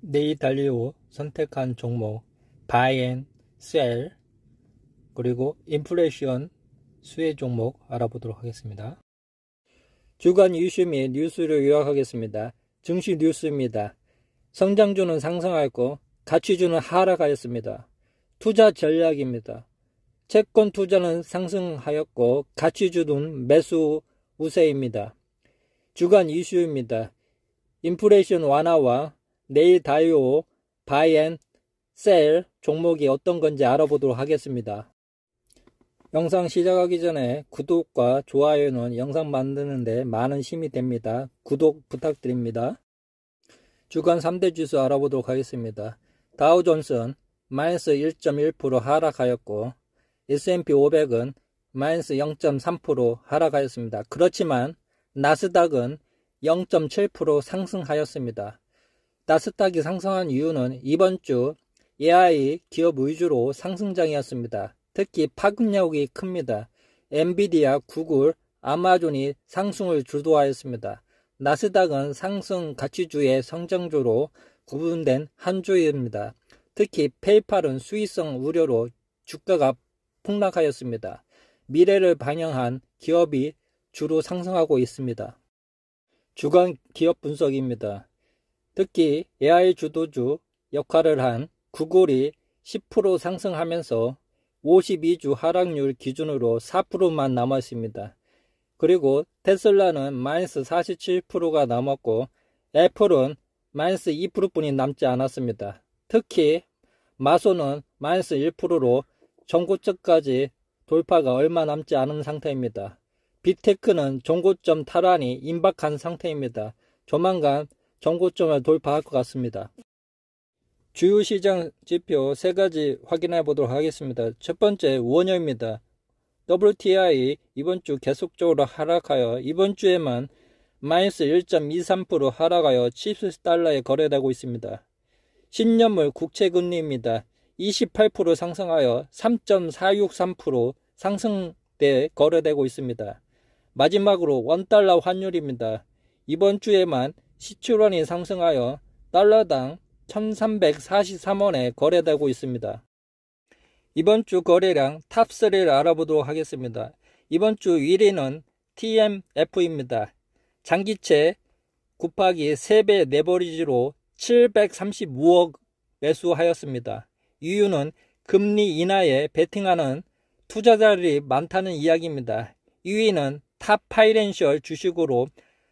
네이달리 오 선택한 종목 바이앤 셀 그리고 인플레이션 수혜 종목 알아보도록 하겠습니다. 주간 이슈 및 뉴스를 요약하겠습니다. 증시 뉴스입니다. 성장주는 상승하였고 가치주는 하락하였습니다. 투자 전략입니다. 채권 투자는 상승하였고 가치주는 매수 우세입니다. 주간 이슈입니다. 인플레이션 완화와 내일 다이오 바이 앤셀 종목이 어떤 건지 알아보도록 하겠습니다. 영상 시작하기 전에 구독과 좋아요는 영상 만드는데 많은 힘이 됩니다. 구독 부탁드립니다. 주간 3대 지수 알아보도록 하겠습니다. 다우존슨 마이너스 1.1% 하락하였고 S&P 500은 마이너스 0.3% 하락하였습니다. 그렇지만 나스닥은 0.7% 상승하였습니다. 나스닥이 상승한 이유는 이번 주 AI 기업 위주로 상승장이었습니다. 특히 파급력이 큽니다. 엔비디아, 구글, 아마존이 상승을 주도하였습니다. 나스닥은 상승 가치주의 성장주로 구분된 한 주입니다. 특히 페이팔은 수익성 우려로 주가가 폭락하였습니다. 미래를 반영한 기업이 주로 상승하고 있습니다. 주간 기업 분석입니다. 특히 AI 주도주 역할을 한 구글이 10% 상승하면서 52주 하락률 기준으로 4%만 남았습니다. 그리고 테슬라는 마이너스 47%가 남았고 애플은 마이너스 2%뿐이 남지 않았습니다. 특히 마소는 마이너스 1%로 전고점까지 돌파가 얼마 남지 않은 상태입니다. 빅테크는 전고점 탈환이 임박한 상태입니다. 조만간 경고점을 돌파할 것 같습니다. 주요 시장 지표 세 가지 확인해 보도록 하겠습니다. 첫 번째 원유입니다. WTI 이번 주 계속적으로 하락하여 이번 주에만 마이너스 1.23% 하락하여 70달러에 거래되고 있습니다. 10년물 국채 금리입니다. 28% 상승하여 3.463% 상승대 거래되고 있습니다. 마지막으로 원달러 환율입니다. 이번 주에만 시추론이 상승하여 달러당 1343원에 거래되고 있습니다. 이번 주 거래량 탑3를 알아보도록 하겠습니다. 이번 주 1위는 TMF입니다. 장기채 곱하기 3배 내버리지로 735억 매수하였습니다. 이유는 금리 인하에 베팅하는 투자자들이 많다는 이야기입니다. 2위는 탑 파이낸셜 주식으로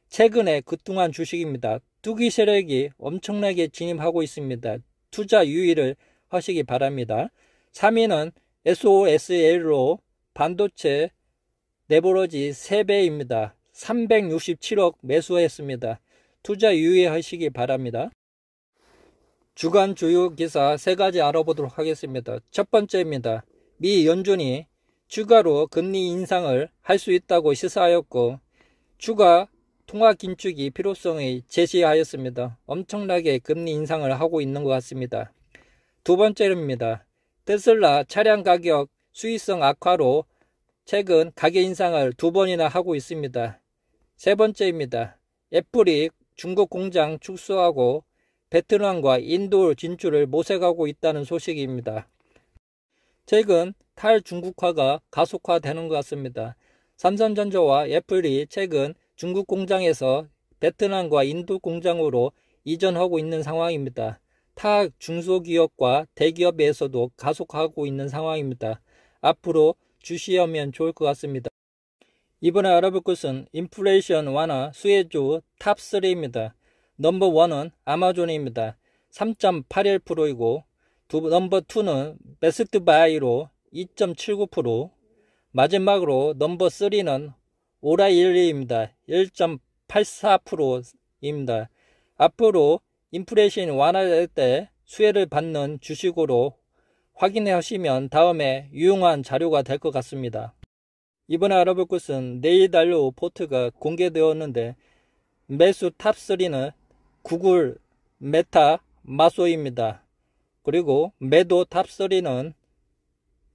최근에 그동안 주식입니다. 투기 세력이 엄청나게 진입하고 있습니다. 투자 유의를 하시기 바랍니다. 3위는 SOSL로 반도체 네버러지 3배입니다. 367억 매수했습니다. 투자 유의하시기 바랍니다. 주간 주요 기사 3 가지 알아보도록 하겠습니다. 첫 번째입니다. 미 연준이 추가로 금리 인상을 할 수 있다고 시사하였고 추가 통화 긴축이 필요성을 제시하였습니다. 엄청나게 금리 인상을 하고 있는 것 같습니다. 두 번째입니다. 테슬라 차량 가격 수익성 악화로 최근 가격 인상을 두 번이나 하고 있습니다. 세 번째입니다. 애플이 중국 공장 축소하고 베트남과 인도 진출을 모색하고 있다는 소식입니다. 최근 탈중국화가 가속화되는 것 같습니다. 삼성전자와 애플이 최근 중국 공장에서 베트남과 인도 공장으로 이전하고 있는 상황입니다. 타 중소기업과 대기업에서도 가속하고 있는 상황입니다. 앞으로 주시하면 좋을 것 같습니다. 이번에 알아볼 것은 인플레이션 완화 수혜주 탑3입니다. 넘버 1은 아마존입니다. 3.81%이고 넘버 2는 베스트 바이로 2.79% 마지막으로 넘버 3는 오라일리입니다. 1.84%입니다. 앞으로 인플레이션 완화될 때 수혜를 받는 주식으로 확인 하시면 다음에 유용한 자료가 될 것 같습니다. 이번에 알아볼 것은 네이달로 포트가 공개되었는데 매수 탑3는 구글, 메타, 마소입니다. 그리고 매도 탑3는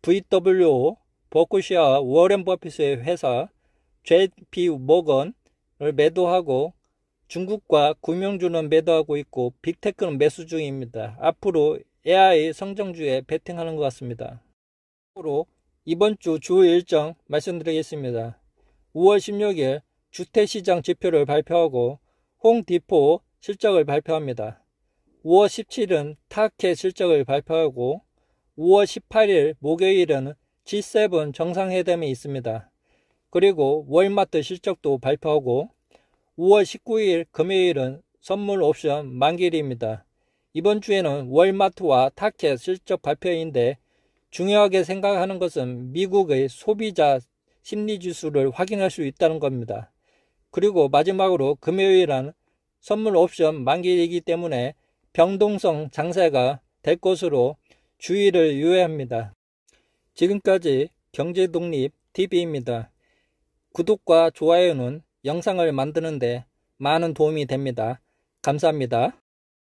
VWO, 버크시아 워렌 버핏의 회사, JP 모건을 매도하고 중국과 구명주는 매도하고 있고 빅테크는 매수 중입니다. 앞으로 AI 성장주에 베팅하는 것 같습니다. 앞으로 이번 주 주요 일정 말씀드리겠습니다. 5월 16일 주택시장 지표를 발표하고 홍디포 실적을 발표합니다. 5월 17일은 타케 실적을 발표하고 5월 18일 목요일은 G7 정상회담이 있습니다. 그리고 월마트 실적도 발표하고 5월 19일 금요일은 선물 옵션 만기일입니다. 이번 주에는 월마트와 타켓 실적 발표인데 중요하게 생각하는 것은 미국의 소비자 심리지수를 확인할 수 있다는 겁니다. 그리고 마지막으로 금요일은 선물 옵션 만기이기 일 때문에 병동성 장세가 될 것으로 주의를 유의합니다. 지금까지 경제독립 TV입니다. 구독과 좋아요는 영상을 만드는데 많은 도움이 됩니다. 감사합니다.